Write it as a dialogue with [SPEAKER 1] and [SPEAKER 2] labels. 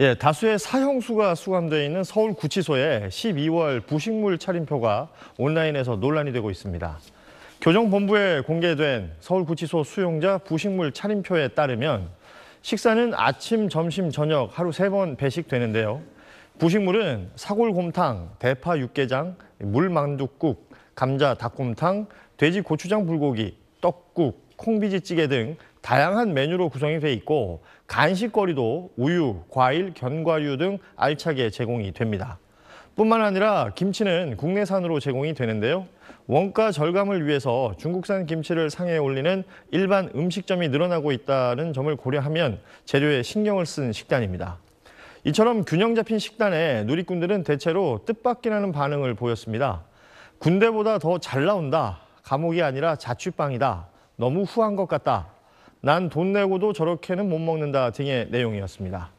[SPEAKER 1] 예, 다수의 사형수가 수감되어 있는 서울 구치소에 12월 부식물 차림표가 온라인에서 논란이 되고 있습니다. 교정본부에 공개된 서울구치소 수용자 부식물 차림표에 따르면 식사는 아침, 점심, 저녁 하루 세 번 배식되는데요. 부식물은 사골곰탕, 대파 육개장, 물만둣국, 감자 닭곰탕, 돼지 고추장 불고기, 떡국, 콩비지찌개 등 다양한 메뉴로 구성이 돼 있고 간식거리도 우유, 과일, 견과류 등 알차게 제공이 됩니다. 뿐만 아니라 김치는 국내산으로 제공이 되는데요. 원가 절감을 위해서 중국산 김치를 상해에 올리는 일반 음식점이 늘어나고 있다는 점을 고려하면 재료에 신경을 쓴 식단입니다. 이처럼 균형 잡힌 식단에 누리꾼들은 대체로 뜻밖이라는 반응을 보였습니다. 군대보다 더 잘 나온다. 감옥이 아니라 자취방이다. 너무 후한 것 같다. 난돈 내고도 저렇게는 못 먹는다 등의 내용이었습니다.